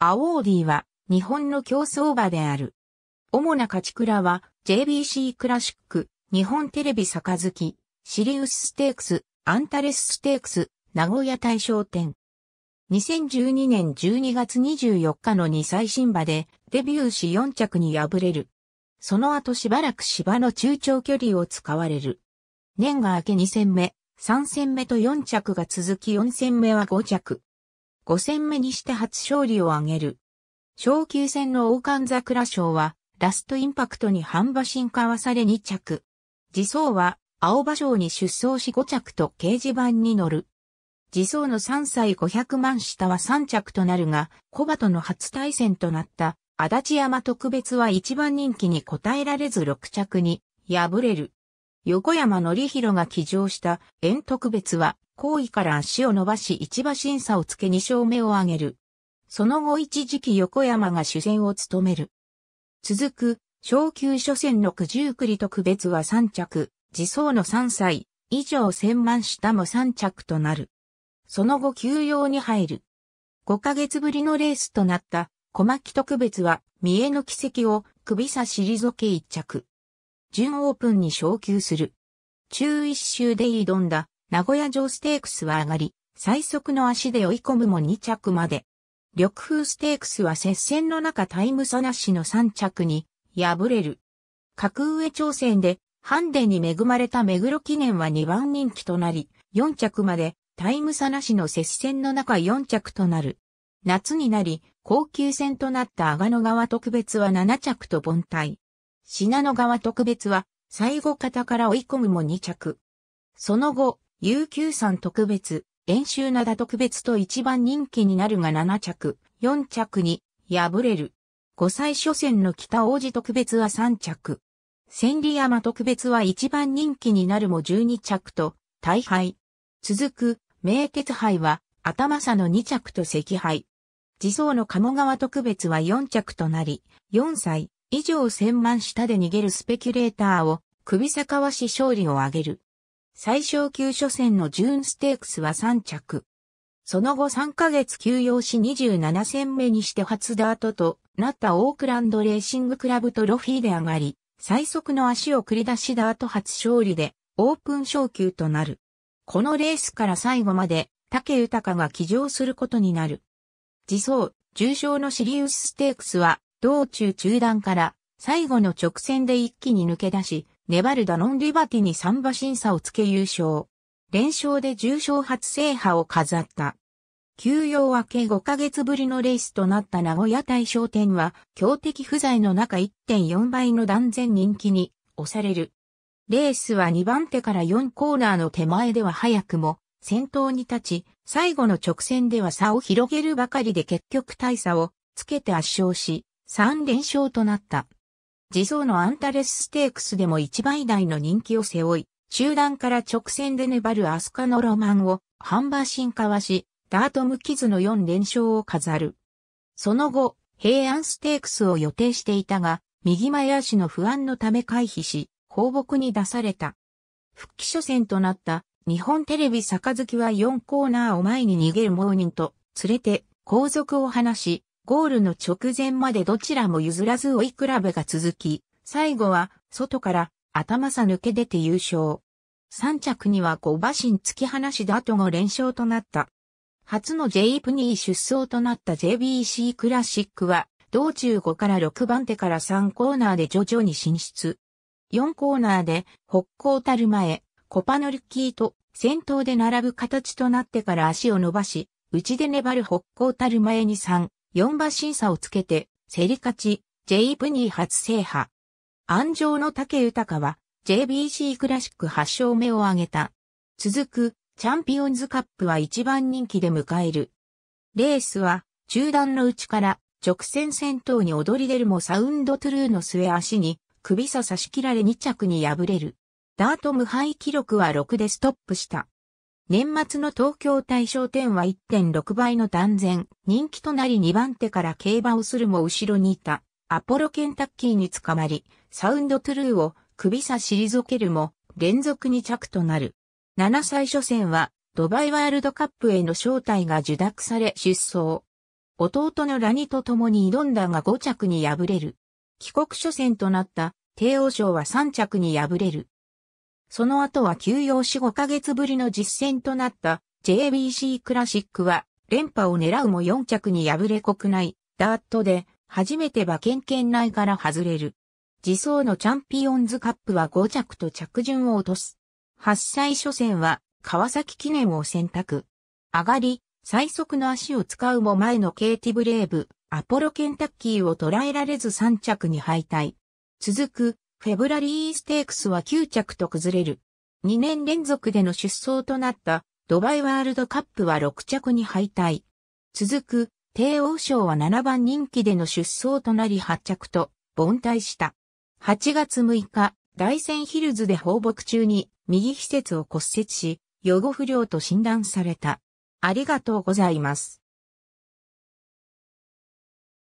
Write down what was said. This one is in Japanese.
アオーディは日本の競争馬である。主な勝ち倉は JBC クラシック、日本テレビ杯、シリウスステークス、アンタレスステークス、名古屋大賞店。2012年12月24日の2歳新馬でデビューし4着に敗れる。その後しばらく芝の中長距離を使われる。年が明け2戦目、3戦目と4着が続き4戦目は5着。5戦目にして初勝利を挙げる。昇級戦の王冠桜賞は、ラストインパクトに半馬進化はされ2着。自走は、青馬賞に出走し5着と掲示板に乗る。自走の3歳500万下は3着となるが、小馬との初対戦となった、足立山特別は一番人気に応えられず6着に、敗れる。横山則弘が騎乗した、縁特別は、後位から足を伸ばし一馬審査をつけ二勝目を挙げる。その後一時期横山が主戦を務める。続く、昇級初戦の九十九里特別は三着、自走の三歳、以上千万下も三着となる。その後休養に入る。5ヶ月ぶりのレースとなった、小牧特別は、三重の奇跡を、首差しりぞけ一着。準オープンに昇級する。中一周で挑んだ、名古屋城ステークスは上がり、最速の足で追い込むも2着まで。緑風ステークスは接戦の中タイム差なしの3着に敗れる。格上挑戦でハンデに恵まれた目黒記念は2番人気となり、4着までタイム差なしの接戦の中4着となる。夏になり、高級戦となった阿賀野川特別は7着と凡退。信濃川特別は最後方から追い込むも2着。その後、悠久山特別、演習灘特別と一番人気になるが7着、4着に敗れる。5歳初戦の北王子特別は3着。千里山特別は一番人気になるも12着と大敗。続く、名鉄杯は頭差の2着と赤敗。自走の鴨川特別は4着となり、4歳以上千万下で逃げるスペキュレーターを首坂はし勝利を挙げる。最小級初戦のジューンステークスは3着。その後3ヶ月休養し27戦目にして初ダートとなったオークランドレーシングクラブトロフィーで上がり、最速の足を繰り出しダート初勝利でオープン昇級となる。このレースから最後まで竹豊が騎乗することになる。自走、重賞のシリウスステークスは道中中段から最後の直線で一気に抜け出し、粘るダノン・リバティに3馬審査をつけ優勝。連勝で重賞初制覇を飾った。休養明け5ヶ月ぶりのレースとなった名古屋大賞典は、強敵不在の中1.4倍の断然人気に押される。レースは2番手から4コーナーの手前では早くも先頭に立ち、最後の直線では差を広げるばかりで結局大差をつけて圧勝し、3連勝となった。自走のアンタレスステークスでも一倍台の人気を背負い、中段から直線で粘るアスカのロマンをハンーシンかわし、ダート無傷の4連勝を飾る。その後、平安ステークスを予定していたが、右前足の不安のため回避し、放牧に出された。復帰初戦となった日本テレビ杯は4コーナーを前に逃げるモーニンと連れて後続を離し、ゴールの直前までどちらも譲らず追い比べが続き、最後は外から頭さ抜け出て優勝。三着には5馬身突き放しだ後の連勝となった。初の J プニー出走となった JBC クラシックは、道中5から6番手から3コーナーで徐々に進出。4コーナーで北高たる前、コパノルキーと先頭で並ぶ形となってから足を伸ばし、内で粘る北高たる前に3、4馬審査をつけて、競り勝ち、J プニー初制覇。安城の竹豊は JBC クラシック8勝目を挙げた。続くチャンピオンズカップは一番人気で迎える。レースは中段のうちから直線戦闘に踊り出るもサウンドトゥルーの末足に首差差し切られ2着に敗れる。ダート無敗記録は6でストップした。年末の東京大賞店は1.6倍の断然、人気となり2番手から競馬をするも後ろにいた、アポロケンタッキーに捕まり、サウンドトゥルーを首差し退けるも、連続2着となる。7歳初戦は、ドバイワールドカップへの招待が受諾され出走。弟のラニと共に挑んだが5着に敗れる。帰国初戦となった、帝王賞は3着に敗れる。その後は休養し5ヶ月ぶりの実戦となった JBC クラシックは連覇を狙うも4着に敗れ国内ダートで初めて馬券圏内から外れる。自走のチャンピオンズカップは5着と着順を落とす。発災初戦は川崎記念を選択。上がり、最速の足を使うも前のケイティブレーブ、アポロケンタッキーを捉えられず3着に敗退。続く、フェブラリーステークスは9着と崩れる。2年連続での出走となったドバイワールドカップは6着に敗退。続く帝王賞は7番人気での出走となり8着と凡退した。8月6日、大戦ヒルズで放牧中に右施設を骨折し、予後不良と診断された。ありがとうございます。